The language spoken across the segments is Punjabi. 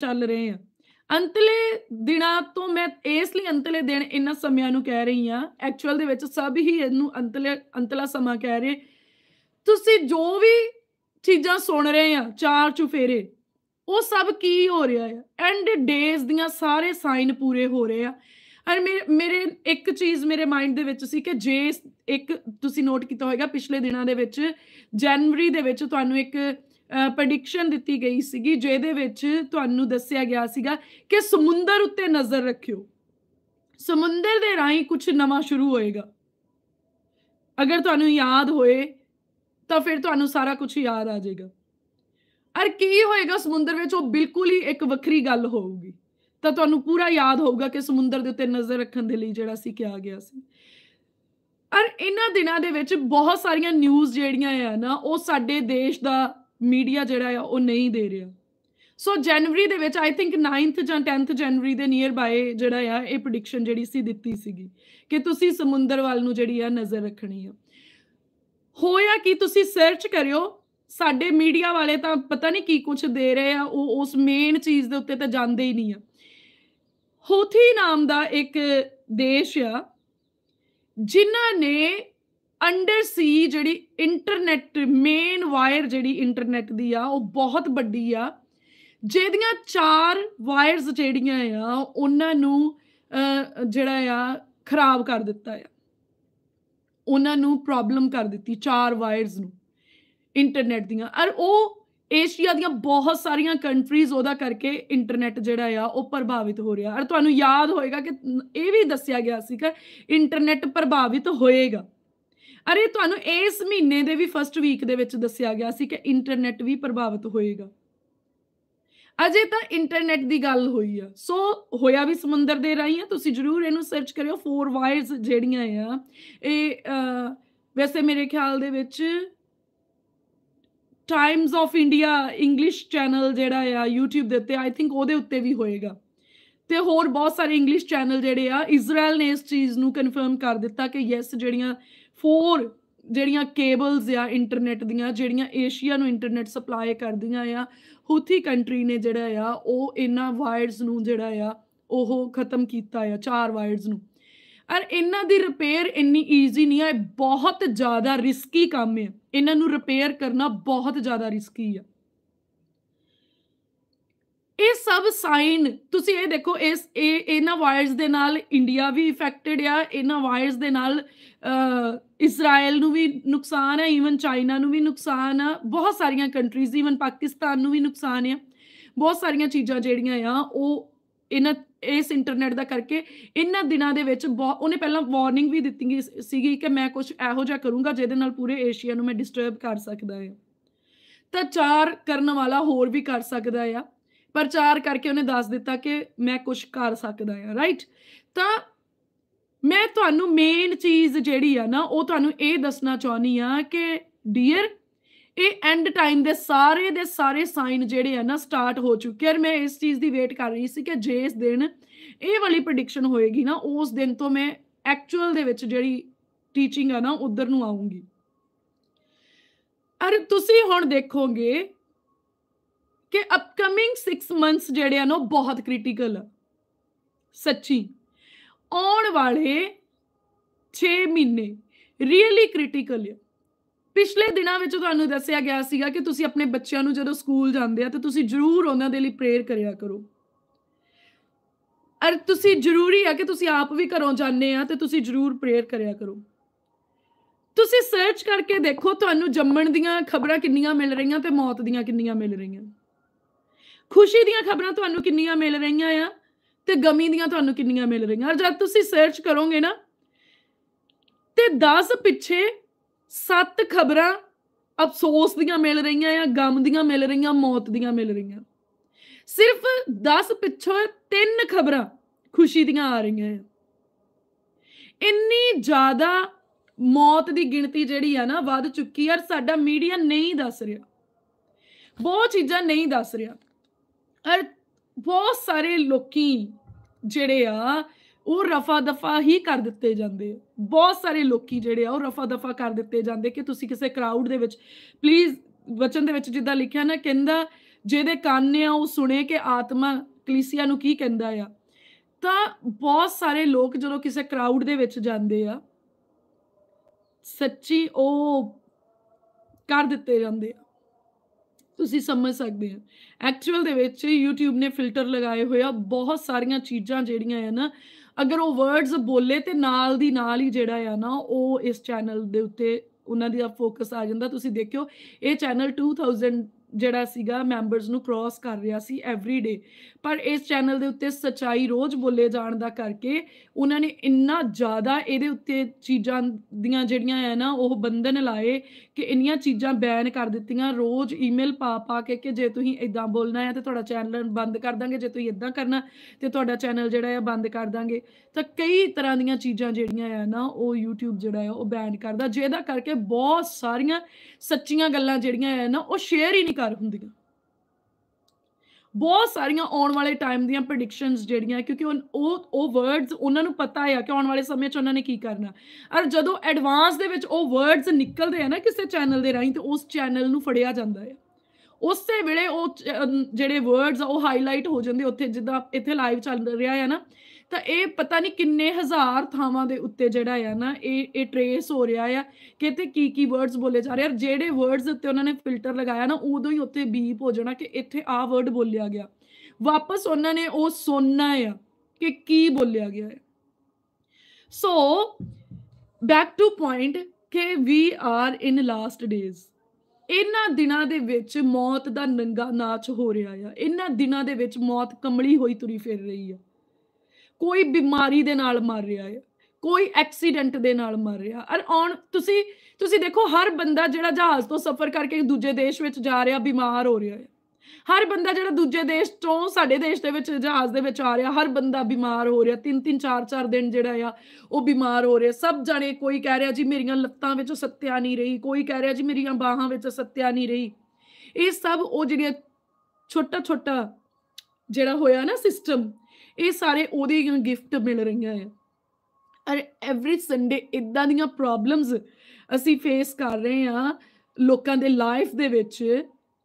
ਚੱਲ ਰਹੇ ਆ ਅੰਤਲੇ ਦਿਨਾਂ ਤੋਂ ਮੈਂ ਇਸ ਲਈ ਅੰਤਲੇ ਦਿਨ ਇਹਨਾਂ ਸਮਿਆਂ ਨੂੰ ਕਹਿ ਰਹੀ ਆ ਐਕਚੁਅਲ ਦੇ ਵਿੱਚ ਸਭ ਹੀ ਇਹਨੂੰ ਅੰਤਲੇ ਅੰਤਲਾ ਸਮਾਂ ਕਹਿ ਰਹੇ ਤੁਸੀਂ ਜੋ ਵੀ ਚੀਜ਼ਾਂ ਸੁਣ ਰਹੇ ਆ ਚਾਰ ਚੁਫੇਰੇ ਉਹ ਸਭ ਕੀ ਹੋ ਰਿਹਾ ਆ ਐਂਡ ਡੇਜ਼ ਦੀਆਂ ਸਾਰੇ ਸਾਈਨ ਪੂਰੇ ਹੋ ਰਹੇ ਆ ਔਰ ਮੇਰੇ ਇੱਕ ਚੀਜ਼ ਮੇਰੇ ਮਾਈਂਡ ਦੇ ਵਿੱਚ ਸੀ ਕਿ ਜੇ ਇੱਕ ਤੁਸੀਂ ਨੋਟ ਕੀਤਾ ਹੋਵੇਗਾ ਪਿਛਲੇ ਦਿਨਾਂ ਦੇ ਵਿੱਚ ਜਨਵਰੀ ਦੇ ਵਿੱਚ ਤੁਹਾਨੂੰ ਇੱਕ ਪ੍ਰੈਡਿਕਸ਼ਨ ਦਿੱਤੀ ਗਈ ਸੀਗੀ ਜਿਹਦੇ ਵਿੱਚ ਤੁਹਾਨੂੰ ਦੱਸਿਆ ਗਿਆ ਸੀਗਾ ਕਿ ਸਮੁੰਦਰ ਉੱਤੇ ਨਜ਼ਰ ਰੱਖਿਓ ਸਮੁੰਦਰ ਦੇ ਰਾਹੀਂ ਕੁਝ ਨਵਾਂ ਸ਼ੁਰੂ ਹੋਏਗਾ ਅਗਰ ਤੁਹਾਨੂੰ ਯਾਦ ਹੋਏ ਤਾਂ ਫਿਰ ਤੁਹਾਨੂੰ ਸਾਰਾ ਕੁਝ ਯਾਦ ਆ ਜਾਏਗਾ ਅਰ ਕੀ ਹੋਏਗਾ ਸਮੁੰਦਰ ਵਿੱਚ ਉਹ ਬਿਲਕੁਲ ਹੀ ਇੱਕ ਵੱਖਰੀ ਗੱਲ ਹੋਊਗੀ ਤਾਂ ਤੁਹਾਨੂੰ ਪੂਰਾ ਯਾਦ ਹੋਊਗਾ ਕਿ ਸਮੁੰਦਰ ਦੇ ਉੱਤੇ ਨਜ਼ਰ ਰੱਖਣ ਦੇ ਲਈ ਜਿਹੜਾ ਸੀ ਕਿਹਾ ਗਿਆ ਸੀ ਅਰ ਇਹਨਾਂ ਦਿਨਾਂ ਦੇ ਵਿੱਚ ਬਹੁਤ ਸਾਰੀਆਂ ਨਿਊਜ਼ ਜਿਹੜੀਆਂ ਆ ਨਾ ਉਹ ਸਾਡੇ ਦੇਸ਼ ਦਾ ਮੀਡੀਆ ਜਿਹੜਾ ਆ ਉਹ ਨਹੀਂ ਦੇ ਰਿਹਾ ਸੋ ਜਨਵਰੀ ਦੇ ਵਿੱਚ ਆਈ ਥਿੰਕ 9th ਜਾਂ 10th ਜਨਵਰੀ ਦੇ ਨੀਅਰ ਬਾਏ ਜਿਹੜਾ ਆ ਇਹ ਪ੍ਰੈਡਿਕਸ਼ਨ ਜਿਹੜੀ ਸੀ ਦਿੱਤੀ ਸੀਗੀ ਕਿ ਤੁਸੀਂ ਸਮੁੰਦਰ ਵੱਲ ਨੂੰ ਜਿਹੜੀ ਆ ਨਜ਼ਰ ਰੱਖਣੀ ਆ ਹੋਇਆ ਕਿ ਤੁਸੀਂ ਸਰਚ ਕਰਿਓ ਸਾਡੇ ਮੀਡੀਆ ਵਾਲੇ ਤਾਂ ਪਤਾ ਨਹੀਂ ਕੀ ਕੁਝ ਦੇ ਰਹੇ ਆ ਉਹ ਉਸ ਮੇਨ ਚੀਜ਼ ਦੇ ਉੱਤੇ ਤਾਂ ਜਾਂਦੇ ਹੀ ਨਹੀਂ ਆ ਹੋਥੀ ਨਾਮ ਦਾ ਇੱਕ ਦੇਸ਼ ਆ ਜਿਨ੍ਹਾਂ ਨੇ ਅੰਡਰ ਸੀ ਜਿਹੜੀ ਇੰਟਰਨੈਟ ਮੇਨ ਵਾਇਰ ਜਿਹੜੀ ਇੰਟਰਨੈਟ ਦੀ ਆ ਉਹ ਬਹੁਤ ਵੱਡੀ ਆ ਜਿਹਦੀਆਂ ਚਾਰ ਵਾਇਰਸ ਜਿਹੜੀਆਂ ਆ ਉਹਨਾਂ ਨੂੰ ਜਿਹੜਾ ਆ ਖਰਾਬ ਕਰ ਦਿੱਤਾ ਆ ਉਹਨਾਂ ਨੂੰ ਪ੍ਰੋਬਲਮ ਕਰ ਦਿੱਤੀ ਚਾਰ ਵਾਇਰਸ ਨੂੰ ਇੰਟਰਨੈਟ ਦੀਆਂ ਔਰ ਉਹ ਏਸ਼ੀਆ ਦੀਆਂ ਬਹੁਤ ਸਾਰੀਆਂ ਕੰਟਰੀਜ਼ ਉਹਦਾ ਕਰਕੇ ਇੰਟਰਨੈਟ ਜਿਹੜਾ ਆ ਉਹ ਪ੍ਰਭਾਵਿਤ ਹੋ ਰਿਹਾ ਔਰ ਤੁਹਾਨੂੰ ਯਾਦ ਹੋਏਗਾ ਕਿ ਇਹ ਵੀ ਦੱਸਿਆ ਗਿਆ ਸੀ ਕਿ ਇੰਟਰਨੈਟ ਪ੍ਰਭਾਵਿਤ ਹੋਏਗਾ ਅਰੇ ਤੁਹਾਨੂੰ ਇਸ ਮਹੀਨੇ ਦੇ ਵੀ ਫਰਸਟ ਵੀਕ ਦੇ ਵਿੱਚ ਦੱਸਿਆ ਗਿਆ ਸੀ ਕਿ ਇੰਟਰਨੈਟ ਵੀ ਪ੍ਰਭਾਵਿਤ ਹੋਏਗਾ ਅਜੇ ਤਾਂ ਇੰਟਰਨੈਟ ਦੀ ਗੱਲ ਹੋਈ ਆ ਸੋ ਹੋਇਆ ਵੀ ਸਮੁੰਦਰ ਦੇ ਰਾਹੀਂ ਆ ਤੁਸੀਂ ਜਰੂਰ ਇਹਨੂੰ ਸਰਚ ਕਰਿਓ ਫੋਰ ਵਾਇਰਸ ਜਿਹੜੀਆਂ ਆ ਇਹ ਵੈਸੇ ਮੇਰੇ ਖਿਆਲ ਦੇ ਵਿੱਚ Times of India English channel ਜਿਹੜਾ ਆ YouTube ਦੇ ਉੱਤੇ ਆਈ ਥਿੰਕ ਉਹਦੇ ਉੱਤੇ ਵੀ ਹੋਏਗਾ ਤੇ ਹੋਰ ਬਹੁਤ ਸਾਰੇ ਇੰਗਲਿਸ਼ ਚੈਨਲ ਜਿਹੜੇ ਆ ਇਜ਼ਰਾਈਲ ਨੇ ਇਸ ਚੀਜ਼ ਨੂੰ ਕਨਫਰਮ ਕਰ ਦਿੱਤਾ ਕਿ ਯੈਸ ਜਿਹੜੀਆਂ ਫੋਰ ਜਿਹੜੀਆਂ ਕੇਬਲਸ ਆ ਇੰਟਰਨੈਟ ਦੀਆਂ ਜਿਹੜੀਆਂ ਏਸ਼ੀਆ ਨੂੰ ਇੰਟਰਨੈਟ ਸਪਲਾਈ ਕਰਦੀਆਂ ਆ ਹੂਥੀ ਕੰਟਰੀ ਨੇ ਜਿਹੜਾ ਆ ਉਹ ਇਹਨਾਂ ਵਾਇਰਸ ਨੂੰ ਜਿਹੜਾ ਆ ਉਹ ਖਤਮ ਕੀਤਾ ਆ ਚਾਰ ਵਾਇਰਸ ਨੂੰ ਔਰ ਇਹਨਾਂ ਦੀ ਰਿਪੇਅਰ ਇੰਨੀ ਈਜ਼ੀ ਨਹੀਂ ਆ ਬਹੁਤ ਜ਼ਿਆਦਾ ਰਿਸਕੀ ਕੰਮ ਹੈ ਇਹਨਾਂ ਨੂੰ ਰਿਪੇਅਰ ਕਰਨਾ ਬਹੁਤ ਜ਼ਿਆਦਾ ਰਿਸਕੀ ਆ ਇਹ ਸਭ ਸਾਈਨ ਤੁਸੀਂ ਇਹ ਦੇਖੋ ਇਸ ਇਹ ਇਹਨਾਂ ਵਾਇਰਸ ਦੇ ਨਾਲ ਇੰਡੀਆ ਵੀ ਇਫੈਕਟਡ ਆ ਇਹਨਾਂ ਵਾਇਰਸ ਦੇ ਨਾਲ ਅ ਇਜ਼ਰਾਈਲ ਨੂੰ ਵੀ ਨੁਕਸਾਨ ਹੈ ਈਵਨ ਚਾਈਨਾ ਨੂੰ ਵੀ ਨੁਕਸਾਨ ਆ ਬਹੁਤ ਸਾਰੀਆਂ ਕੰਟਰੀਜ਼ ਈਵਨ ਪਾਕਿਸਤਾਨ ਨੂੰ ਵੀ ਨੁਕਸਾਨ ਆ ਬਹੁਤ ਸਾਰੀਆਂ ਚੀਜ਼ਾਂ ਜਿਹੜੀਆਂ ਆ ਉਹ ਇਹਨਾਂ ਇਸ ਇੰਟਰਨੈਟ ਦਾ ਕਰਕੇ ਇਹਨਾਂ ਦਿਨਾਂ ਦੇ ਵਿੱਚ ਉਹਨੇ ਪਹਿਲਾਂ ਵਾਰਨਿੰਗ ਵੀ ਦਿੱਤੀ ਸੀਗੀ ਕਿ ਮੈਂ ਕੁਝ ਇਹੋ ਜਿਹਾ ਕਰੂੰਗਾ ਜਿਹਦੇ ਨਾਲ ਪੂਰੇ ਏਸ਼ੀਆ ਨੂੰ ਮੈਂ ਡਿਸਟਰਬ ਕਰ ਸਕਦਾ ਹਾਂ ਤਾਂ ਚਾਰ ਕਰਨ ਵਾਲਾ ਹੋਰ ਵੀ ਕਰ ਸਕਦਾ ਆ ਪ੍ਰਚਾਰ ਕਰਕੇ ਉਹਨੇ ਦੱਸ ਦਿੱਤਾ ਕਿ ਮੈਂ ਕੁਝ ਕਰ ਸਕਦਾ ਹਾਂ ਰਾਈਟ ਤਾਂ ਮੈਂ ਤੁਹਾਨੂੰ ਮੇਨ ਚੀਜ਼ ਜਿਹੜੀ ਆ ਨਾ ਉਹ ਤੁਹਾਨੂੰ ਇਹ ਦੱਸਣਾ ਚਾਹੁੰਦੀ ਆ ਕਿ ਡੀਅਰ ਇਹ ਐਂਡ ਟਾਈਮ ਦੇ ਸਾਰੇ ਦੇ ਸਾਰੇ ਸਾਈਨ ਜਿਹੜੇ ਆ ਨਾ ਸਟਾਰਟ ਹੋ ਚੁੱਕੇ ਆ ਮੈਂ ਇਸ ਚੀਜ਼ ਦੀ ਵੇਟ ਕਰ ਰਹੀ ਸੀ ਕਿ ਜੇ ਇਸ ਦਿਨ ਇਹ ਵਾਲੀ ਪ੍ਰੈਡਿਕਸ਼ਨ ਹੋਏਗੀ ਨਾ ਉਸ ਦਿਨ ਤੋਂ ਮੈਂ ਐਕਚੁਅਲ ਦੇ ਵਿੱਚ ਜਿਹੜੀ ਟੀਚਿੰਗ ਆ ਨਾ ਉਧਰ ਨੂੰ ਆਉਂਗੀ ਅਰ ਤੁਸੀਂ ਹੁਣ ਦੇਖੋਗੇ ਕਿ ਅਪਕਮਿੰਗ 6 ਮੰਥਸ ਜਿਹੜੇ ਹਨ ਉਹ ਬਹੁਤ ਕ੍ਰਿਟੀਕਲ ਆ ਸੱਚੀ ਆਉਣ ਵਾਲੇ 6 ਮਹੀਨੇ ਰੀਅਲੀ ਕ੍ਰਿਟੀਕਲ ਆ ਪਿਛਲੇ ਦਿਨਾਂ ਵਿੱਚ ਤੁਹਾਨੂੰ ਦੱਸਿਆ ਗਿਆ ਸੀਗਾ ਕਿ ਤੁਸੀਂ ਆਪਣੇ ਬੱਚਿਆਂ ਨੂੰ ਜਦੋਂ ਸਕੂਲ ਜਾਂਦੇ ਆ ਤੇ ਤੁਸੀਂ ਜ਼ਰੂਰ ਉਹਨਾਂ ਦੇ ਲਈ ਪ੍ਰੇਅਰ ਕਰਿਆ ਕਰੋ ਅਰ ਤੁਸੀਂ ਜ਼ਰੂਰੀ ਆ ਕਿ ਤੁਸੀਂ ਆਪ ਵੀ ਘਰੋਂ ਜਾਂਦੇ ਆ ਤੇ ਤੁਸੀਂ ਜ਼ਰੂਰ ਪ੍ਰੇਅਰ ਕਰਿਆ ਕਰੋ ਤੁਸੀਂ ਸਰਚ ਕਰਕੇ ਦੇਖੋ ਤੁਹਾਨੂੰ ਜੰਮਣ ਦੀਆਂ ਖਬਰਾਂ ਕਿੰਨੀਆਂ ਮਿਲ ਰਹੀਆਂ ਤੇ ਮੌਤ ਦੀਆਂ ਕਿੰਨੀਆਂ ਮਿਲ ਰਹੀਆਂ ਖੁਸ਼ੀ ਦੀਆਂ ਖਬਰਾਂ ਤੁਹਾਨੂੰ ਕਿੰਨੀਆਂ ਮਿਲ ਰਹੀਆਂ ਆ ਤੇ ਗਮੀ ਦੀਆਂ ਤੁਹਾਨੂੰ ਕਿੰਨੀਆਂ ਮਿਲ ਰਹੀਆਂ ਜਦ ਤੁਸੀਂ ਸਰਚ ਕਰੋਗੇ ਨਾ ਤੇ 10 ਪਿੱਛੇ 7 ਖਬਰਾਂ ਅਫਸੋਸ ਦੀਆਂ ਮਿਲ ਰਹੀਆਂ ਆ ਗਮ ਦੀਆਂ ਮਿਲ ਰਹੀਆਂ ਮੌਤ ਦੀਆਂ ਮਿਲ ਰਹੀਆਂ ਸਿਰਫ 10 ਪਿੱਛੇ 3 ਖਬਰਾਂ ਖੁਸ਼ੀ ਦੀਆਂ ਆ ਰਹੀਆਂ ਆ ਇੰਨੀ ਜ਼ਿਆਦਾ ਮੌਤ ਦੀ ਗਿਣਤੀ ਜਿਹੜੀ ਆ ਨਾ ਵੱਧ ਚੁੱਕੀ ਆ ਸਾਡਾ ਮੀਡੀਆ ਨਹੀਂ ਦੱਸ ਰਿਹਾ ਬਹੁਤ ਚੀਜ਼ਾਂ ਨਹੀਂ ਦੱਸ ਰਿਹਾ ਹਰ ਬਹੁਤ ਸਾਰੇ ਲੋਕੀ ਜਿਹੜੇ ਆ ਉਹ ਰਫਾ ਦਫਾ ਹੀ ਕਰ ਦਿੱਤੇ ਜਾਂਦੇ ਬਹੁਤ ਸਾਰੇ ਲੋਕੀ ਜਿਹੜੇ ਆ ਉਹ ਰਫਾ ਦਫਾ ਕਰ ਦਿੱਤੇ ਜਾਂਦੇ ਕਿ ਤੁਸੀਂ ਕਿਸੇ ਕਰਾਊਡ ਦੇ ਵਿੱਚ ਪਲੀਜ਼ ਵਚਨ ਦੇ ਵਿੱਚ ਜਿੱਦਾਂ ਲਿਖਿਆ ਨਾ ਕਹਿੰਦਾ ਜਿਹਦੇ ਕੰਨ ਨੇ ਆ ਉਹ ਸੁਣੇ ਕਿ ਆਤਮਾ ਕਲੀਸਿਆ ਨੂੰ ਕੀ ਕਹਿੰਦਾ ਆ ਤਾਂ ਬਹੁਤ ਸਾਰੇ ਲੋਕ ਜਦੋਂ ਕਿਸੇ ਕਰਾਊਡ ਦੇ ਵਿੱਚ ਜਾਂਦੇ ਆ ਸੱਚੀ ਉਹ ਕਰ ਦਿੱਤੇ ਜਾਂਦੇ ਆ ਤੁਸੀਂ ਸਮਝ ਸਕਦੇ ਹੋ ਐਕਚੁਅਲ ਦੇ ਵਿੱਚ YouTube ਨੇ ਫਿਲਟਰ ਲਗਾਏ ਹੋਏ ਆ ਬਹੁਤ ਸਾਰੀਆਂ ਚੀਜ਼ਾਂ ਜਿਹੜੀਆਂ ਆ ਨਾ ਅਗਰ ਉਹ ਵਰਡਸ ਬੋਲੇ ਤੇ ਨਾਲ ਦੀ ਨਾਲ ਹੀ ਜਿਹੜਾ ਆ ਨਾ ਉਹ ਇਸ ਚੈਨਲ ਦੇ ਉੱਤੇ ਉਹਨਾਂ ਦੀ ਫੋਕਸ ਆ ਜਾਂਦਾ ਤੁਸੀਂ ਦੇਖਿਓ ਇਹ ਚੈਨਲ 2000 ਜਿਹੜਾ ਸੀਗਾ ਮੈਂਬਰਸ ਨੂੰ ਕ੍ਰਾਸ ਕਰ ਰਿਹਾ ਸੀ ਐਵਰੀ ਡੇ ਪਰ ਇਸ ਚੈਨਲ ਦੇ ਉੱਤੇ ਸਚਾਈ ਰੋਜ਼ ਬੋਲੇ ਜਾਣ ਦਾ ਕਰਕੇ ਉਹਨਾਂ ਨੇ ਇੰਨਾ ਜ਼ਿਆਦਾ ਇਹਦੇ ਉੱਤੇ ਚੀਜ਼ਾਂ ਦੀਆਂ ਜਿਹੜੀਆਂ ਆ ਨਾ ਉਹ ਬੰਧਨ ਲਾਏ ਕਿ ਇੰਨੀਆਂ ਚੀਜ਼ਾਂ ਬੈਨ ਕਰ ਦਿੱਤੀਆਂ ਰੋਜ਼ ਈਮੇਲ ਪਾ ਪਾ ਕੇ ਕਿ ਜੇ ਤੁਸੀਂ ਇਦਾਂ ਬੋਲਣਾ ਹੈ ਤੇ ਤੁਹਾਡਾ ਚੈਨਲ ਬੰਦ ਕਰ ਦਾਂਗੇ ਜੇ ਤੁਸੀਂ ਇਦਾਂ ਕਰਨਾ ਤੇ ਤੁਹਾਡਾ ਚੈਨਲ ਜਿਹੜਾ ਹੈ ਬੰਦ ਕਰ ਦਾਂਗੇ ਤਾਂ ਕਈ ਤਰ੍ਹਾਂ ਦੀਆਂ ਚੀਜ਼ਾਂ ਜਿਹੜੀਆਂ ਆ ਨਾ ਉਹ YouTube ਜਿਹੜਾ ਹੈ ਉਹ ਬੈਨ ਕਰਦਾ ਜਿਹਦਾ ਕਰਕੇ ਬਹੁਤ ਸਾਰੀਆਂ ਸੱਚੀਆਂ ਗੱਲਾਂ ਜਿਹੜੀਆਂ ਆ ਨਾ ਉਹ ਸ਼ੇਅਰ ਹੀ ਨਹੀਂ ਕਰ ਹੁੰਦੀਆਂ ਬਹੁਤ ਸਾਰੀਆਂ ਆਉਣ ਵਾਲੇ ਟਾਈਮ ਦੀਆਂ ਪ੍ਰੈਡਿਕਸ਼ਨਸ ਜਿਹੜੀਆਂ ਕਿਉਂਕਿ ਉਹ ਉਹ ਵਰਡਸ ਉਹਨਾਂ ਨੂੰ ਪਤਾ ਹੈ ਕਿ ਆਉਣ ਵਾਲੇ ਸਮੇਂ 'ਚ ਉਹਨਾਂ ਨੇ ਕੀ ਕਰਨਾ ਔਰ ਜਦੋਂ ਐਡਵਾਂਸ ਦੇ ਵਿੱਚ ਉਹ ਵਰਡਸ ਨਿਕਲਦੇ ਆ ਨਾ ਕਿਸੇ ਚੈਨਲ ਦੇ ਰਾਹੀਂ ਤੇ ਉਸ ਚੈਨਲ ਨੂੰ ਫੜਿਆ ਜਾਂਦਾ ਹੈ ਉਸੇ ਵੇਲੇ ਉਹ ਜਿਹੜੇ ਵਰਡਸ ਆ ਉਹ ਹਾਈਲਾਈਟ ਹੋ ਜਾਂਦੇ ਉੱਥੇ ਜਿੱਦਾਂ ਇੱਥੇ ਲਾਈਵ ਚੱਲ ਰਿਹਾ ਹੈ ਨਾ ਤਾਂ ਇਹ ਪਤਾ ਨਹੀਂ ਕਿੰਨੇ ਹਜ਼ਾਰ ਥਾਵਾਂ ਦੇ ਉੱਤੇ ਜਿਹੜਾ ਆ ਨਾ ਇਹ ਇਹ ਟ੍ਰੇਸ ਹੋ ਰਿਹਾ ਆ ਕਿ ਤੇ ਕੀ ਕੀ ਵਰਡਸ ਬੋਲੇ ਜਾ ਰਹੇ ਆ ਜਿਹੜੇ ਵਰਡਸ ਉੱਤੇ ਉਹਨਾਂ ਨੇ ਫਿਲਟਰ ਲਗਾਇਆ ਨਾ ਉਦੋਂ ਹੀ ਉੱਤੇ ਬੀਪ ਹੋ ਜਾਣਾ ਕਿ ਇੱਥੇ ਆ ਵਰਡ ਬੋਲਿਆ ਗਿਆ ਵਾਪਸ ਉਹਨਾਂ ਨੇ ਉਹ ਸੁਣਨਾ ਆ ਕਿ ਕੀ ਬੋਲਿਆ ਗਿਆ ਹੈ ਸੋ ਬੈਕ ਟੂ ਪੁਆਇੰਟ ਕਿ we are in last days ਇਹਨਾਂ ਦਿਨਾਂ ਦੇ ਵਿੱਚ ਮੌਤ ਦਾ ਨੰਗਾ ਨਾਚ ਹੋ ਰਿਹਾ ਆ ਇਹਨਾਂ ਦਿਨਾਂ ਦੇ ਵਿੱਚ ਮੌਤ ਕੰਬਲੀ ਹੋਈ ਤੁਰੀ ਫਿਰ ਰਹੀ ਆ ਕੋਈ ਬਿਮਾਰੀ ਦੇ ਨਾਲ ਮਰ ਰਿਹਾ ਹੈ ਕੋਈ ਐਕਸੀਡੈਂਟ ਦੇ ਨਾਲ ਮਰ ਰਿਹਾ ਔਰ ਔਨ ਤੁਸੀਂ ਤੁਸੀਂ ਦੇਖੋ ਹਰ ਬੰਦਾ ਜਿਹੜਾ ਜਹਾਜ਼ ਤੋਂ ਸਫ਼ਰ ਕਰਕੇ ਦੂਜੇ ਦੇਸ਼ ਵਿੱਚ ਜਾ ਰਿਹਾ ਬਿਮਾਰ ਹੋ ਰਿਹਾ ਹੈ ਹਰ ਬੰਦਾ ਜਿਹੜਾ ਦੂਜੇ ਦੇਸ਼ ਤੋਂ ਸਾਡੇ ਦੇਸ਼ ਦੇ ਵਿੱਚ ਜਹਾਜ਼ ਦੇ ਵਿੱਚ ਆ ਰਿਹਾ ਹਰ ਬੰਦਾ ਬਿਮਾਰ ਹੋ ਰਿਹਾ ਤਿੰਨ ਤਿੰਨ ਚਾਰ ਚਾਰ ਦਿਨ ਜਿਹੜਾ ਆ ਉਹ ਬਿਮਾਰ ਹੋ ਰਿਹਾ ਸਭ ਜਾਣੇ ਕੋਈ ਕਹਿ ਰਿਹਾ ਜੀ ਮੇਰੀਆਂ ਲੱਤਾਂ ਵਿੱਚ ਸੱਤਿਆ ਨਹੀਂ ਰਹੀ ਕੋਈ ਕਹਿ ਰਿਹਾ ਜੀ ਮੇਰੀਆਂ ਬਾਹਾਂ ਵਿੱਚ ਸੱਤਿਆ ਨਹੀਂ ਰਹੀ ਇਹ ਸਭ ਉਹ ਜਿਹੜੀਆਂ ਛੋਟਾ ਛੋਟਾ ਜਿਹੜਾ ਹੋਇਆ ਨਾ ਸਿਸਟਮ ਇਹ ਸਾਰੇ ਉਹਦੇ ਗਿਫਟ ਮਿਲ ਰਹੀਆਂ ਆ ਅਰ ਐਵਰੀ ਸੰਡੇ ਇਦਾਂ ਦੀਆਂ ਪ੍ਰੋਬਲਮਸ ਅਸੀਂ ਫੇਸ ਕਰ ਰਹੇ ਆ ਲੋਕਾਂ ਦੇ ਲਾਈਫ ਦੇ ਵਿੱਚ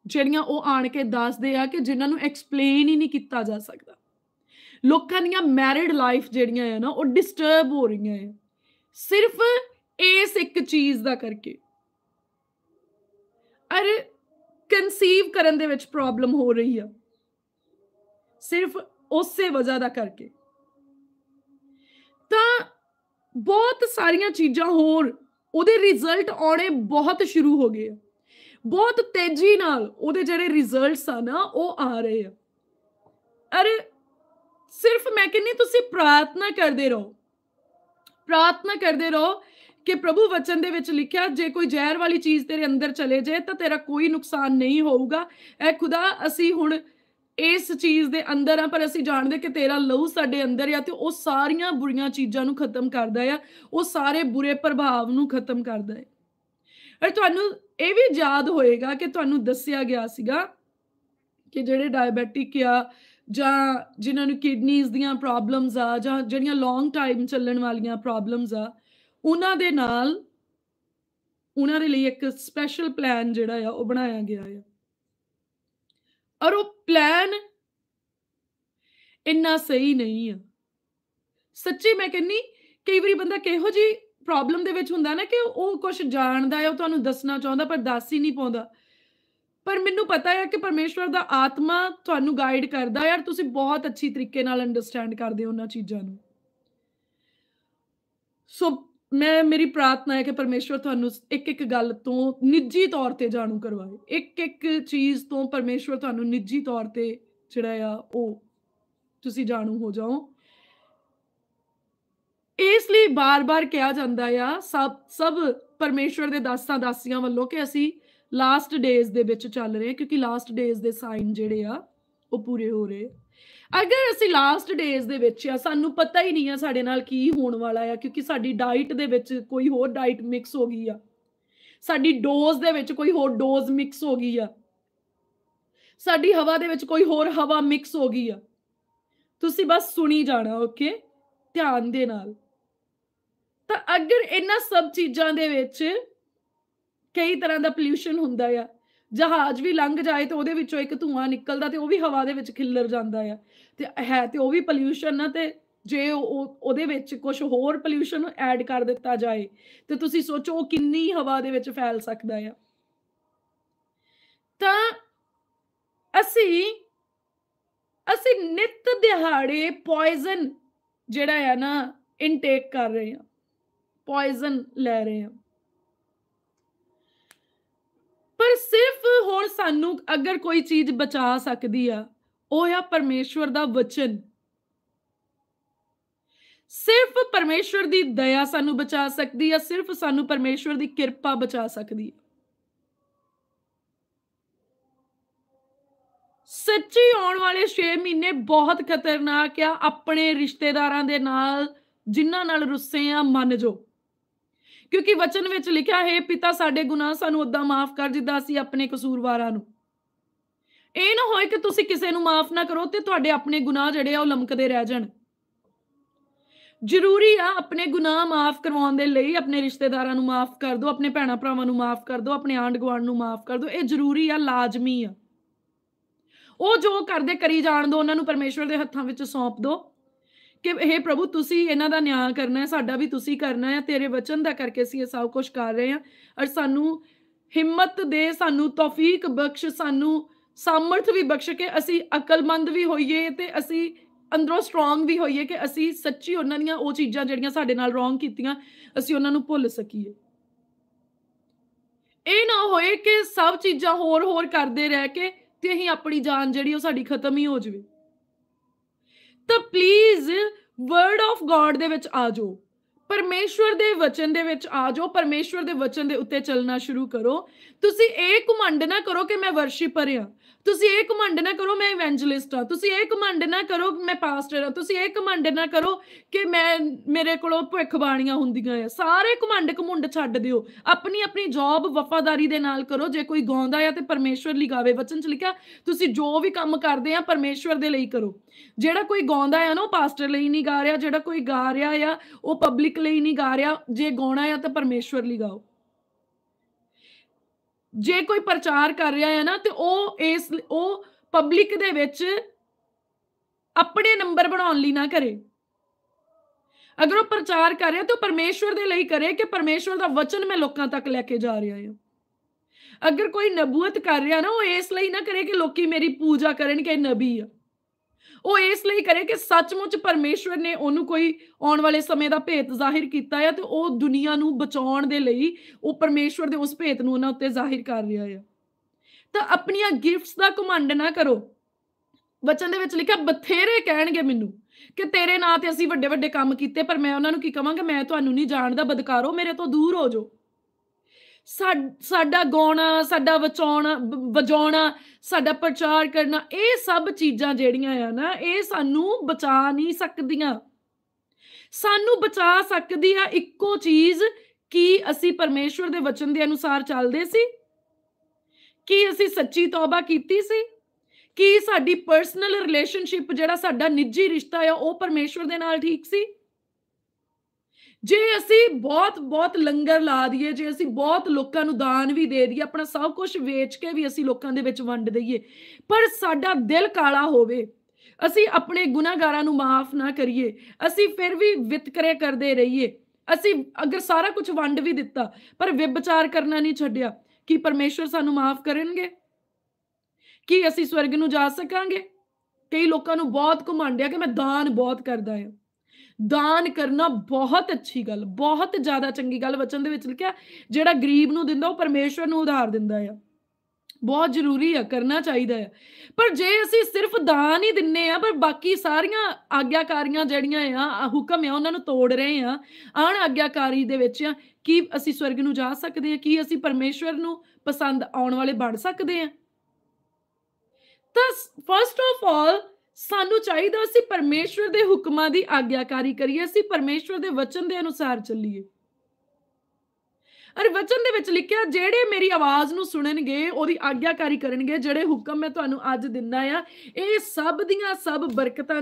ਜਿਹੜੀਆਂ ਉਹ ਆਣ ਕੇ ਦੱਸਦੇ ਆ ਕਿ ਜਿਨ੍ਹਾਂ ਨੂੰ ਐਕਸਪਲੇਨ ਹੀ ਨਹੀਂ ਕੀਤਾ ਜਾ ਸਕਦਾ ਲੋਕਾਂ ਦੀਆਂ ਮੈਰਿਡ ਲਾਈਫ ਜਿਹੜੀਆਂ ਆ ਨਾ ਉਹ ਡਿਸਟਰਬ ਹੋ ਰਹੀਆਂ ਆ ਸਿਰਫ ਇਸ ਇੱਕ ਚੀਜ਼ ਦਾ ਕਰਕੇ ਅਰੇ ਕਨਸੀਵ ਕਰਨ ਦੇ ਵਿੱਚ ਪ੍ਰੋਬਲਮ ਹੋ ਰਹੀ ਆ ਸਿਰਫ ਉਸੇ ਵਜ੍ਹਾ ਦਾ ਕਰਕੇ ਤਾਂ ਬਹੁਤ ਸਾਰੀਆਂ ਚੀਜ਼ਾਂ ਹੋਰ ਉਹਦੇ ਰਿਜ਼ਲਟ ਆਉਣੇ ਬਹੁਤ ਸ਼ੁਰੂ ਹੋ ਗਏ ਬਹੁਤ ਤੇਜ਼ੀ ਨਾਲ ਉਹਦੇ ਜਿਹੜੇ ਰਿਜ਼ਲਟਸ ਆ ਨਾ ਉਹ ਆ ਰਹੇ ਆ ਅਰੇ ਸਿਰਫ ਮੈਂ ਕਹਿੰਨੀ ਤੁਸੀਂ ਪ੍ਰਾਰਥਨਾ ਕਰਦੇ ਰਹੋ ਪ੍ਰਾਰਥਨਾ ਕਰਦੇ ਰਹੋ ਕਿ ਪ੍ਰਭੂ ਵਚਨ ਦੇ ਵਿੱਚ ਲਿਖਿਆ ਜੇ ਕੋਈ ਜ਼ਹਿਰ ਵਾਲੀ ਚੀਜ਼ ਤੇਰੇ ਅੰਦਰ ਚਲੇ ਜਾਏ ਤਾਂ ਤੇਰਾ ਕੋਈ ਨੁਕਸਾਨ ਨਹੀਂ ਹੋਊਗਾ ਐ ਖੁਦਾ ਅਸੀਂ ਹੁਣ ਇਸ ਚੀਜ਼ ਦੇ ਅੰਦਰ ਆ ਪਰ ਅਸੀਂ ਜਾਣਦੇ ਕਿ ਤੇਰਾ ਲਹੂ ਸਾਡੇ ਅੰਦਰ ਆ ਤੇ ਉਹ ਸਾਰੀਆਂ ਬੁਰੀਆਂ ਚੀਜ਼ਾਂ ਨੂੰ ਖਤਮ ਕਰਦਾ ਆ ਉਹ ਸਾਰੇ ਬੁਰੇ ਪ੍ਰਭਾਵ ਨੂੰ ਖਤਮ ਕਰਦਾ ਹੈ ਔਰ ਤੁਹਾਨੂੰ ਇਹ ਵੀ ਯਾਦ ਹੋਏਗਾ ਕਿ ਤੁਹਾਨੂੰ ਦੱਸਿਆ ਗਿਆ ਸੀਗਾ ਕਿ ਜਿਹੜੇ ਡਾਇਬੈਟਿਕ ਆ ਜਾਂ ਜਿਨ੍ਹਾਂ ਨੂੰ ਕਿਡਨੀਜ਼ ਦੀਆਂ ਪ੍ਰੋਬਲਮਸ ਆ ਜਾਂ ਜਿਹੜੀਆਂ ਲੌਂਗ ਟਾਈਮ ਚੱਲਣ ਵਾਲੀਆਂ ਪ੍ਰੋਬਲਮਸ ਆ ਉਹਨਾਂ ਦੇ ਨਾਲ ਉਹਨਾਂ ਦੇ ਲਈ ਇੱਕ ਸਪੈਸ਼ਲ ਪਲਾਨ ਜਿਹੜਾ ਆ ਉਹ ਬਣਾਇਆ ਗਿਆ ਆ ਔਰ ਉਹ ਪਲਾਨ ਇੰਨਾ ਸਹੀ ਨਹੀਂ ਆ ਸੱਚੀ ਮੈਂ ਕਹਿੰਨੀ ਕਈ ਵਾਰੀ ਬੰਦਾ ਕਿਹੋ ਜੀ ਪ੍ਰੋਬਲਮ ਦੇ ਵਿੱਚ ਹੁੰਦਾ ਨਾ ਕਿ ਉਹ ਕੁਝ ਜਾਣਦਾ ਹੈ ਉਹ ਤੁਹਾਨੂੰ ਦੱਸਣਾ ਚਾਹੁੰਦਾ ਪਰ ਦੱਸ ਹੀ ਨਹੀਂ ਪਾਉਂਦਾ ਪਰ ਮੈਨੂੰ ਪਤਾ ਹੈ ਕਿ ਪਰਮੇਸ਼ਵਰ ਦਾ ਆਤਮਾ ਤੁਹਾਨੂੰ ਗਾਈਡ ਕਰਦਾ ਯਾਰ ਤੁਸੀਂ ਬਹੁਤ ਅੱਛੀ ਤਰੀਕੇ ਨਾਲ ਅੰਡਰਸਟੈਂਡ ਕਰਦੇ ਹੋ ਉਹਨਾਂ ਚੀਜ਼ਾਂ ਨੂੰ ਸੋ ਮੈਂ ਮੇਰੀ ਪ੍ਰਾਰਥਨਾ ਹੈ ਕਿ ਪਰਮੇਸ਼ਵਰ ਤੁਹਾਨੂੰ ਇੱਕ ਇੱਕ ਗੱਲ ਤੋਂ ਨਿੱਜੀ ਤੌਰ ਤੇ ਜਾਣੂ ਕਰਵਾਏ ਇੱਕ ਇੱਕ ਚੀਜ਼ ਤੋਂ ਪਰਮੇਸ਼ਵਰ ਤੁਹਾਨੂੰ ਨਿੱਜੀ ਤੌਰ ਤੇ ਜਿਹੜਾ ਆ ਉਹ ਤੁਸੀਂ ਜਾਣੂ ਹੋ ਜਾਓ ਇਸ ਲਈ ਬਾਰ-ਬਾਰ ਕਿਹਾ ਜਾਂਦਾ ਆ ਸਭ ਸਭ ਪਰਮੇਸ਼ਵਰ ਦੇ ਦਾਸਾਂ ਦਾਸੀਆਂ ਵੱਲੋਂ ਕਿ ਅਸੀਂ ਲਾਸਟ ਡੇਜ਼ ਦੇ ਵਿੱਚ ਚੱਲ ਰਹੇ ਹਾਂ ਕਿਉਂਕਿ ਲਾਸਟ ਡੇਜ਼ ਦੇ ਸਾਈਨ ਜਿਹੜੇ ਆ ਉਹ ਪੂਰੇ ਹੋ ਰਹੇ ਆ ਅਗਰ ਅਸੀਂ ਲਾਸਟ ਡੇਜ਼ ਦੇ ਵਿੱਚ ਆ ਸਾਨੂੰ ਪਤਾ ਹੀ ਨਹੀਂ ਆ ਸਾਡੇ ਨਾਲ ਕੀ ਹੋਣ ਵਾਲਾ ਆ ਕਿਉਂਕਿ ਸਾਡੀ ਡਾਈਟ ਦੇ ਵਿੱਚ ਕੋਈ ਹੋਰ ਡਾਈਟ ਮਿਕਸ ਹੋ ਗਈ ਆ ਸਾਡੀ ਡੋਜ਼ ਦੇ ਵਿੱਚ ਕੋਈ ਹੋਰ ਡੋਜ਼ ਮਿਕਸ ਹੋ ਗਈ ਆ ਸਾਡੀ ਹਵਾ ਦੇ ਵਿੱਚ ਕੋਈ ਹੋਰ ਹਵਾ ਮਿਕਸ ਹੋ ਗਈ ਆ ਤੁਸੀਂ ਬਸ ਸੁਣੀ ਜਾਣਾ ਓਕੇ ਧਿਆਨ ਦੇ ਨਾਲ ਤਾਂ ਅਗਰ ਇਹਨਾਂ ਸਭ ਚੀਜ਼ਾਂ ਦੇ ਵਿੱਚ ਕਈ ਤਰ੍ਹਾਂ ਦਾ ਪੋਲੂਸ਼ਨ ਹੁੰਦਾ ਆ ਜਹਾਜ਼ ਵੀ ਲੰਘ ਜਾਏ ਤੇ ਉਹਦੇ ਵਿੱਚੋਂ ਇੱਕ ਧੂਆਂ ਨਿਕਲਦਾ ਤੇ ਉਹ ਵੀ ਹਵਾ ਦੇ ਵਿੱਚ ਖਿੱਲਰ ਜਾਂਦਾ ਆ ਤੇ ਹੈ ਤੇ ਉਹ ਵੀ ਪੋਲਿਊਸ਼ਨ ਨਾ ਤੇ ਜੇ ਉਹ ਉਹਦੇ ਵਿੱਚ ਕੁਝ ਹੋਰ ਪੋਲਿਊਸ਼ਨ ਐਡ ਕਰ ਦਿੱਤਾ ਜਾਏ ਤੇ ਤੁਸੀਂ ਸੋਚੋ ਉਹ ਕਿੰਨੀ ਹਵਾ ਦੇ ਵਿੱਚ ਫੈਲ ਸਕਦਾ ਆ ਤਾਂ ਅਸੀਂ ਅਸੀਂ ਨਿਤ ਦਿਹਾੜੇ ਪੋਇਜ਼ਨ ਜਿਹੜਾ ਆ ਨਾ ਇਨਟੇਕ ਕਰ ਰਹੇ ਆ ਪੋਇਜ਼ਨ ਲੈ ਰਹੇ ਆ ਪਰ ਸਿਰਫ ਹੁਣ ਸਾਨੂੰ ਅਗਰ ਕੋਈ ਚੀਜ਼ ਬਚਾ ਸਕਦੀ ਆ ਉਹ ਆ ਪਰਮੇਸ਼ਵਰ ਦਾ ਵਚਨ ਸਿਰਫ ਪਰਮੇਸ਼ਵਰ ਦੀ ਦਇਆ ਸਾਨੂੰ ਬਚਾ ਸਕਦੀ ਆ ਸਿਰਫ ਸਾਨੂੰ ਪਰਮੇਸ਼ਵਰ ਦੀ ਕਿਰਪਾ ਬਚਾ ਸਕਦੀ ਆ ਸੱਚੀ ਆਉਣ ਵਾਲੇ 6 ਮਹੀਨੇ ਬਹੁਤ ਖਤਰਨਾਕ ਆ ਆਪਣੇ ਰਿਸ਼ਤੇਦਾਰਾਂ ਦੇ ਨਾਲ ਜਿਨ੍ਹਾਂ ਨਾਲ ਰੁੱਸੇ ਆ ਮੰਨ ਜੋ ਕਿਉਂਕਿ ਵਚਨ ਵਿੱਚ ਲਿਖਿਆ ਹੈ ਪਿਤਾ ਸਾਡੇ ਗੁਨਾਹ ਸਾਨੂੰ ਉਦਾਂ ਮਾਫ ਕਰ ਜਿੱਦਾਂ ਅਸੀਂ ਆਪਣੇ ਕਸੂਰਵਾਰਾਂ ਨੂੰ ਇਹ ਨਾ ਹੋਏ ਕਿ ਤੁਸੀਂ ਕਿਸੇ ਨੂੰ ਮਾਫ ਨਾ ਕਰੋ ਤੇ ਤੁਹਾਡੇ ਆਪਣੇ ਗੁਨਾਹ ਜਿਹੜੇ ਆ ਉਹ ਲਮਕਦੇ ਰਹਿ ਜਾਣ ਜ਼ਰੂਰੀ ਆ ਆਪਣੇ ਗੁਨਾਹ ਮਾਫ ਕਰਵਾਉਣ ਦੇ ਲਈ ਆਪਣੇ ਰਿਸ਼ਤੇਦਾਰਾਂ ਨੂੰ ਮਾਫ ਕਰ ਦਿਓ ਆਪਣੇ ਭੈਣਾ ਭਰਾਵਾਂ ਨੂੰ ਮਾਫ ਕਰ ਦਿਓ ਆਪਣੇ ਆਂਢ ਗੁਆਂਢ ਨੂੰ ਮਾਫ ਕਰ ਦਿਓ ਇਹ ਜ਼ਰੂਰੀ ਆ ਲਾਜ਼ਮੀ ਆ ਉਹ ਜੋ ਕਰਦੇ ਕਰੀ ਜਾਣ ਦੋ ਉਹਨਾਂ ਨੂੰ ਪਰਮੇਸ਼ਵਰ ਦੇ ਹੱਥਾਂ ਵਿੱਚ ਸੌਂਪ ਦਿਓ ਕਿ हे ਪ੍ਰਭੂ ਤੁਸੀਂ ਇਹਨਾਂ ਦਾ ਨਿਆਂ ਕਰਨਾ ਹੈ ਸਾਡਾ ਵੀ ਤੁਸੀਂ ਕਰਨਾ ਹੈ ਤੇਰੇ ਵਚਨ ਦਾ ਕਰਕੇ ਅਸੀਂ ਇਹ ਸਭ ਕੁਝ ਕਰ ਰਹੇ ਹਾਂ ਔਰ ਸਾਨੂੰ ਹਿੰਮਤ ਦੇ ਸਾਨੂੰ ਤੌਫੀਕ ਬਖਸ਼ ਸਾਨੂੰ ਸਮਰਥ ਵੀ ਬਖਸ਼ ਕੇ ਅਸੀਂ ਅਕਲਮੰਦ ਵੀ ਹੋਈਏ ਤੇ ਅਸੀਂ ਅੰਦਰੋਂ ਸਟਰੋਂਗ ਵੀ ਹੋਈਏ ਕਿ ਅਸੀਂ ਸੱਚੀ ਉਹਨਾਂ ਦੀਆਂ ਉਹ ਚੀਜ਼ਾਂ ਜਿਹੜੀਆਂ ਸਾਡੇ ਨਾਲ ਰੋਂਗ ਕੀਤੀਆਂ ਅਸੀਂ ਉਹਨਾਂ ਨੂੰ ਭੁੱਲ ਸਕੀਏ ਇਹ ਨਾ ਹੋਏ ਕਿ ਸਭ ਚੀਜ਼ਾਂ ਹੋਰ ਹੋਰ ਕਰਦੇ ਰਹਿ ਕੇ ਤੇ ਅਸੀਂ ਆਪਣੀ ਜਾਨ ਜਿਹੜੀ ਉਹ ਸਾਡੀ ਖਤਮ ਹੀ ਹੋ ਜਵੇ ਤਾਂ ਪਲੀਜ਼ ਵਰਡ ਆਫ ਗੋਡ ਦੇ ਵਿੱਚ ਆ ਜਾਓ ਪਰਮੇਸ਼ਵਰ ਦੇ ਵਚਨ ਦੇ ਵਿੱਚ ਆ ਜਾਓ ਪਰਮੇਸ਼ਵਰ ਦੇ ਵਚਨ ਦੇ ਉੱਤੇ ਚੱਲਣਾ ਸ਼ੁਰੂ ਕਰੋ ਤੁਸੀਂ ਇਹ ਘਮੰਡ ਨਾ ਕਰੋ ਕਿ ਮੈਂ ਵਰਸ਼ਿਪਰ ਹਾਂ ਤੁਸੀਂ ਇਹ ਕਮੰਡ ਨਾ ਕਰੋ ਮੈਂ ਇਵੈਂਜਲਿਸਟ ਆ ਤੁਸੀਂ ਇਹ ਕਮੰਡ ਨਾ ਕਰੋ ਮੈਂ ਪਾਸਟਰ ਆ ਤੁਸੀਂ ਇਹ ਕਮੰਡ ਨਾ ਕਰੋ ਕਿ ਮੈਂ ਮੇਰੇ ਕੋਲੋਂ ਭਵਿੱਖਬਾਣੀਆਂ ਹੁੰਦੀਆਂ ਆ ਸਾਰੇ ਕਮੰਡ ਕਮੁੰਡ ਛੱਡ ਦਿਓ ਆਪਣੀ ਆਪਣੀ ਜੌਬ ਵਫਾਦਾਰੀ ਦੇ ਨਾਲ ਕਰੋ ਜੇ ਕੋਈ ਗਾਉਂਦਾ ਆ ਤੇ ਪਰਮੇਸ਼ਵਰ ਲਈ ਗਾਵੇ ਵਚਨ ਚ ਲਿਖਿਆ ਤੁਸੀਂ ਜੋ ਵੀ ਕੰਮ ਕਰਦੇ ਆ ਪਰਮੇਸ਼ਵਰ ਦੇ ਲਈ ਕਰੋ ਜਿਹੜਾ ਕੋਈ ਗਾਉਂਦਾ ਆ ਨਾ ਉਹ ਪਾਸਟਰ ਲਈ ਨਹੀਂ ਗਾ ਰਿਹਾ ਜਿਹੜਾ ਕੋਈ ਗਾ ਰਿਹਾ ਆ ਉਹ ਪਬਲਿਕ ਲਈ ਨਹੀਂ ਗਾ ਰਿਹਾ ਜੇ ਗਾਉਣਾ ਆ ਤਾਂ ਪਰਮੇਸ਼ਵਰ ਲਈ ਗਾਓ ਜੇ ਕੋਈ ਪ੍ਰਚਾਰ ਕਰ ਰਿਹਾ ਹੈ ਨਾ ਤੇ ਉਹ ਇਸ ਉਹ ਪਬਲਿਕ ਦੇ ਵਿੱਚ ਆਪਣੇ ਨੰਬਰ ਬਣਾਉਣ ਲਈ ਨਾ ਕਰੇ ਅਗਰ ਉਹ ਪ੍ਰਚਾਰ ਕਰ ਰਿਹਾ ਤਾਂ ਪਰਮੇਸ਼ਵਰ ਦੇ ਲਈ ਕਰੇ ਕਿ ਪਰਮੇਸ਼ਵਰ ਦਾ ਵਚਨ ਮੈਂ ਲੋਕਾਂ ਤੱਕ ਲੈ ਕੇ ਜਾ ਰਿਹਾ ਹਾਂ ਅਗਰ ਕੋਈ ਨਬੂਤ ਕਰ ਰਿਹਾ ਨਾ ਉਹ ਇਸ ਲਈ ਨਾ ਕਰੇ ਕਿ ਲੋਕੀ ਮੇਰੀ ਪੂਜਾ ਕਰਨ ਕਿ ਨਬੀ ਆ ਉਹ ਇਸ ਲਈ ਕਰੇ ਕਿ ਸੱਚਮੁੱਚ ਪਰਮੇਸ਼ਵਰ ਨੇ ਉਹਨੂੰ ਕੋਈ ਆਉਣ ਵਾਲੇ ਸਮੇਂ ਦਾ ਭੇਤ ਜ਼ਾਹਿਰ ਕੀਤਾ ਹੈ ਤੇ ਉਹ ਦੁਨੀਆ ਨੂੰ ਬਚਾਉਣ ਦੇ ਲਈ ਉਹ ਪਰਮੇਸ਼ਵਰ ਦੇ ਉਸ ਭੇਤ ਨੂੰ ਉਹਨਾਂ ਉੱਤੇ ਜ਼ਾਹਿਰ ਕਰ ਰਿਹਾ ਹੈ ਤਾਂ ਆਪਣੀਆਂ ਗਿਫਟਸ ਦਾ ਘਮੰਡ ਨਾ ਕਰੋ ਬਚਨ ਦੇ ਵਿੱਚ ਲਿਖਿਆ ਬਥੇਰੇ ਕਹਿਣਗੇ ਮੈਨੂੰ ਕਿ ਤੇਰੇ ਨਾਂ ਤੇ ਅਸੀਂ ਵੱਡੇ ਵੱਡੇ ਕੰਮ ਕੀਤੇ ਪਰ ਮੈਂ ਉਹਨਾਂ ਨੂੰ ਕੀ ਕਵਾਂਗਾ ਮੈਂ ਤੁਹਾਨੂੰ ਨਹੀਂ ਜਾਣਦਾ ਬਦਕਾਰੋ ਮੇਰੇ ਤੋਂ ਦੂਰ ਹੋ ਜਾਓ ਸਾਡਾ ਗਾਉਣਾ ਸਾਡਾ ਬਚਾਉਣਾ ਵਜਾਉਣਾ ਸਾਡਾ ਪ੍ਰਚਾਰ ਕਰਨਾ ਇਹ ਸਭ ਚੀਜ਼ਾਂ ਜਿਹੜੀਆਂ ਆ ਨਾ ਇਹ ਸਾਨੂੰ ਬਚਾ ਨਹੀਂ ਸਕਦੀਆਂ ਸਾਨੂੰ ਬਚਾ ਸਕਦੀ ਆ ਇੱਕੋ ਚੀਜ਼ ਕਿ ਅਸੀਂ ਪਰਮੇਸ਼ਵਰ ਦੇ ਵਚਨ ਦੇ ਅਨੁਸਾਰ ਚੱਲਦੇ ਸੀ ਕਿ ਅਸੀਂ ਸੱਚੀ ਤੌਬਾ ਕੀਤੀ ਸੀ ਕੀ ਸਾਡੀ ਪਰਸਨਲ ਰਿਲੇਸ਼ਨਸ਼ਿਪ ਜਿਹੜਾ ਸਾਡਾ ਨਿੱਜੀ ਰਿਸ਼ਤਾ ਆ ਉਹ ਪਰਮੇਸ਼ਵਰ ਦੇ ਨਾਲ ਠੀਕ ਸੀ ਜੇ ਅਸੀਂ ਬਹੁਤ ਬਹੁਤ ਲੰਗਰ ਲਾ ਦਈਏ ਜੇ ਅਸੀਂ ਬਹੁਤ ਲੋਕਾਂ ਨੂੰ ਦਾਨ ਵੀ ਦੇ ਦਈਏ ਆਪਣਾ ਸਭ ਕੁਝ ਵੇਚ ਕੇ ਵੀ ਅਸੀਂ ਲੋਕਾਂ ਦੇ ਵਿੱਚ ਵੰਡ ਦਈਏ ਪਰ ਸਾਡਾ ਦਿਲ ਕਾਲਾ ਹੋਵੇ ਅਸੀਂ ਆਪਣੇ ਗੁਨਾਹਗਾਰਾਂ ਨੂੰ ਮਾਫ ਨਾ ਕਰੀਏ ਅਸੀਂ ਫਿਰ ਵੀ ਵਿਤਕਰੇ ਕਰਦੇ ਰਹੀਏ ਅਸੀਂ ਅਗਰ ਸਾਰਾ ਕੁਝ ਵੰਡ ਵੀ ਦਿੱਤਾ ਪਰ ਵਿਵਚਾਰ ਕਰਨਾ ਨਹੀਂ ਛੱਡਿਆ ਕੀ ਪਰਮੇਸ਼ਵਰ ਸਾਨੂੰ ਮਾਫ ਕਰਨਗੇ ਕੀ ਅਸੀਂ ਸਵਰਗ ਨੂੰ ਜਾ ਸਕਾਂਗੇ ਕਈ ਲੋਕਾਂ ਨੂੰ ਬਹੁਤ ਘਮੰਡਿਆ ਕਿ ਮੈਂ ਦਾਨ ਬਹੁਤ ਕਰਦਾ ਹਾਂ ਦਾਨ ਕਰਨਾ ਬਹੁਤ ਅੱਛੀ ਗੱਲ ਬਹੁਤ ਜ਼ਿਆਦਾ ਚੰਗੀ ਗੱਲ ਵਚਨ ਦੇ ਵਿੱਚ ਲਿਖਿਆ ਜਿਹੜਾ ਗਰੀਬ ਨੂੰ ਦਿੰਦਾ ਉਹ ਪਰਮੇਸ਼ਵਰ ਨੂੰ ਉਧਾਰ ਦਿੰਦਾ ਆ ਬਹੁਤ ਜ਼ਰੂਰੀ ਆ ਕਰਨਾ ਚਾਹੀਦਾ ਹੈ ਪਰ ਜੇ ਅਸੀਂ ਸਿਰਫ ਦਾਨ ਹੀ ਦਿੰਨੇ ਆ ਪਰ ਬਾਕੀ ਸਾਰੀਆਂ ਆਗਿਆਕਾਰੀਆਂ ਜਿਹੜੀਆਂ ਆ ਹੁਕਮ ਆ ਉਹਨਾਂ ਨੂੰ ਤੋੜ ਰਹੇ ਆ ਆਣ ਆਗਿਆਕਾਰੀ ਦੇ ਵਿੱਚ ਆ ਕੀ ਅਸੀਂ ਸਵਰਗ ਨੂੰ ਜਾ ਸਕਦੇ ਆ ਕੀ ਅਸੀਂ ਪਰਮੇਸ਼ਵਰ ਨੂੰ ਪਸੰਦ ਆਉਣ ਵਾਲੇ ਬਣ ਸਕਦੇ ਆ ਤਾਂ ਫਰਸਟ ਆਫ ਆਲ ਸਾਨੂੰ ਚਾਹੀਦਾ ਸੀ ਪਰਮੇਸ਼ਵਰ ਦੇ ਹੁਕਮਾਂ ਦੀ ਆਗਿਆਕਾਰੀ ਕਰੀਏ ਅਸੀਂ ਪਰਮੇਸ਼ਵਰ ਦੇ ਵਚਨ ਦੇ ਅਨੁਸਾਰ ਚੱਲੀਏ ਅਰ ਵਚਨ ਦੇ ਵਿੱਚ ਲਿਖਿਆ ਜਿਹੜੇ ਮੇਰੀ ਆਵਾਜ਼ ਨੂੰ ਸੁਣਨਗੇ ਉਹਦੀ ਆਗਿਆਕਾਰੀ ਕਰਨਗੇ ਜਿਹੜੇ ਹੁਕਮ ਮੈਂ ਤੁਹਾਨੂੰ ਅੱਜ ਦਿੰਦਾ ਆ ਇਹ ਸਭ ਦੀਆਂ ਸਭ ਬਰਕਤਾਂ